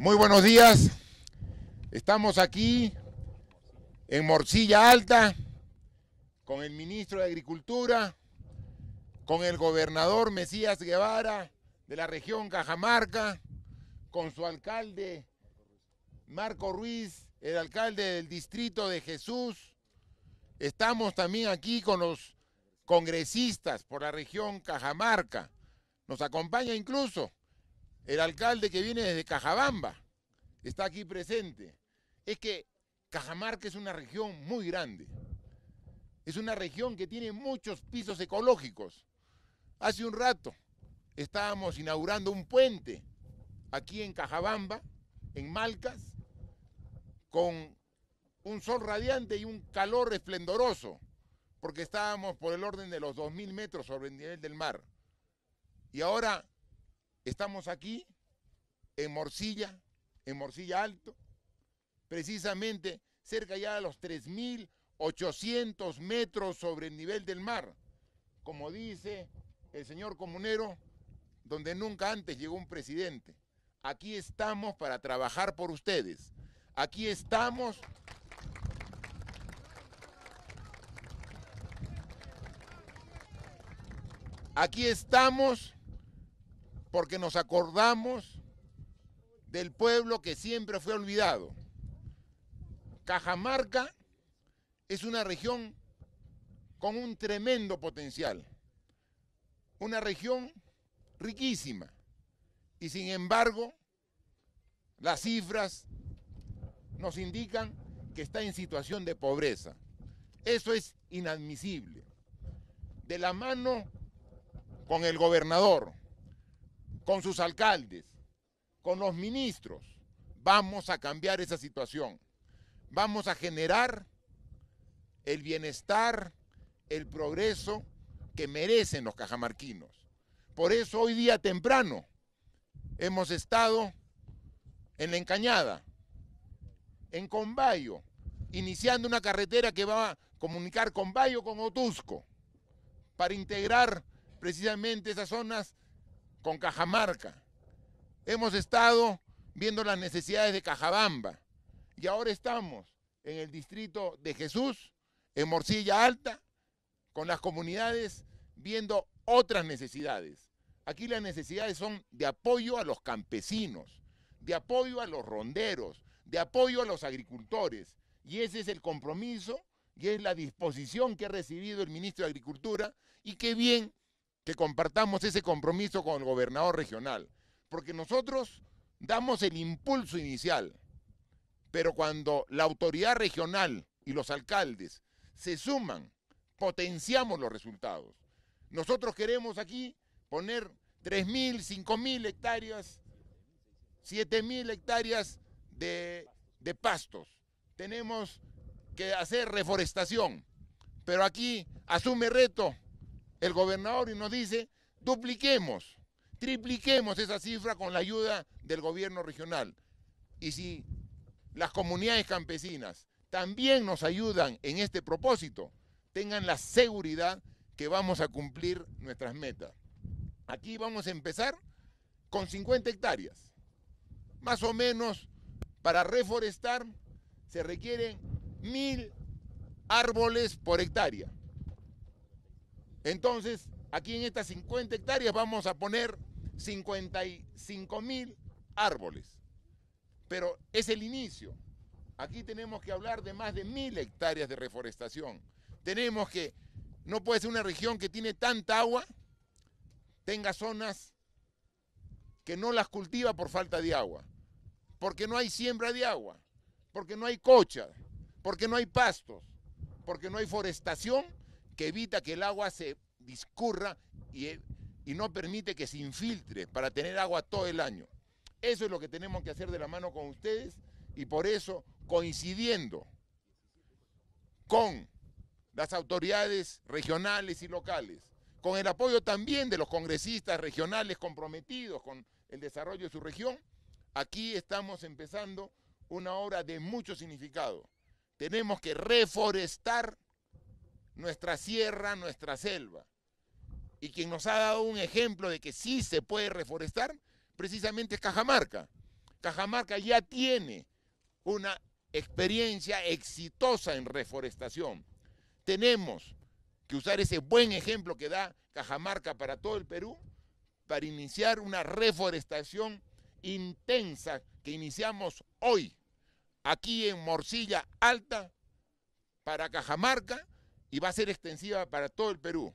Muy buenos días. Estamos aquí en Morcilla Alta con el ministro de Agricultura, con el gobernador Mesías Guevara de la región Cajamarca, con su alcalde Marco Ruiz, el alcalde del distrito de Jesús. Estamos también aquí con los congresistas por la región Cajamarca. Nos acompaña incluso el alcalde que viene desde Cajabamba está aquí presente. Es que Cajamarca es una región muy grande. Es una región que tiene muchos pisos ecológicos. Hace un rato estábamos inaugurando un puente aquí en Cajabamba, en Malcas, con un sol radiante y un calor esplendoroso, porque estábamos por el orden de los 2.000 metros sobre el nivel del mar. Y ahora Estamos aquí, en Morcilla, en Morcilla Alto, precisamente cerca ya de los 3.800 metros sobre el nivel del mar. Como dice el señor comunero, donde nunca antes llegó un presidente. Aquí estamos para trabajar por ustedes. Aquí estamos Aquí estamos porque nos acordamos del pueblo que siempre fue olvidado. Cajamarca es una región con un tremendo potencial, una región riquísima, y sin embargo, las cifras nos indican que está en situación de pobreza. Eso es inadmisible. De la mano con el gobernador, con sus alcaldes, con los ministros. Vamos a cambiar esa situación. Vamos a generar el bienestar, el progreso que merecen los cajamarquinos. Por eso hoy día temprano hemos estado en La Encañada, en Convallo, iniciando una carretera que va a comunicar Convallo con Otusco, para integrar precisamente esas zonas con Cajamarca. Hemos estado viendo las necesidades de Cajabamba y ahora estamos en el distrito de Jesús, en Morcilla Alta, con las comunidades viendo otras necesidades. Aquí las necesidades son de apoyo a los campesinos, de apoyo a los ronderos, de apoyo a los agricultores. Y ese es el compromiso y es la disposición que ha recibido el ministro de Agricultura y qué bien que compartamos ese compromiso con el gobernador regional, porque nosotros damos el impulso inicial, pero cuando la autoridad regional y los alcaldes se suman, potenciamos los resultados. Nosotros queremos aquí poner 3.000, 5.000 hectáreas, 7.000 hectáreas de, de pastos. Tenemos que hacer reforestación, pero aquí asume reto el gobernador y nos dice, dupliquemos, tripliquemos esa cifra con la ayuda del gobierno regional. Y si las comunidades campesinas también nos ayudan en este propósito, tengan la seguridad que vamos a cumplir nuestras metas. Aquí vamos a empezar con 50 hectáreas. Más o menos para reforestar se requieren mil árboles por hectárea. Entonces, aquí en estas 50 hectáreas vamos a poner 55 mil árboles. Pero es el inicio. Aquí tenemos que hablar de más de mil hectáreas de reforestación. Tenemos que, no puede ser una región que tiene tanta agua, tenga zonas que no las cultiva por falta de agua, porque no hay siembra de agua, porque no hay cocha, porque no hay pastos, porque no hay forestación que evita que el agua se discurra eh, y, no permite que se infiltre para tener agua todo el año. Eso es lo que tenemos que hacer de la mano con ustedes y por eso coincidiendo con las autoridades regionales y locales, con el apoyo también de los congresistas regionales comprometidos con el desarrollo de su región, aquí estamos empezando una obra de mucho significado. Tenemos que reforestar nuestra sierra, nuestra selva. Y quien nos ha dado un ejemplo de que sí se puede reforestar, precisamente es Cajamarca. Cajamarca ya tiene una experiencia exitosa en reforestación. Tenemos que usar ese buen ejemplo que da Cajamarca para todo el Perú para iniciar una reforestación intensa que iniciamos hoy, aquí en Morcilla Alta, para Cajamarca y va a ser extensiva para todo el Perú.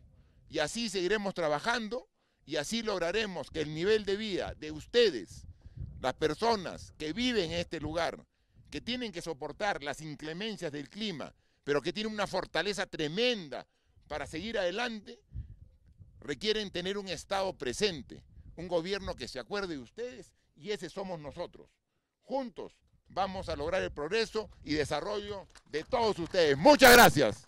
Y así seguiremos trabajando y así lograremos que el nivel de vida de ustedes, las personas que viven en este lugar, que tienen que soportar las inclemencias del clima, pero que tienen una fortaleza tremenda para seguir adelante, requieren tener un Estado presente, un gobierno que se acuerde de ustedes y ese somos nosotros. Juntos vamos a lograr el progreso y desarrollo de todos ustedes. Muchas gracias.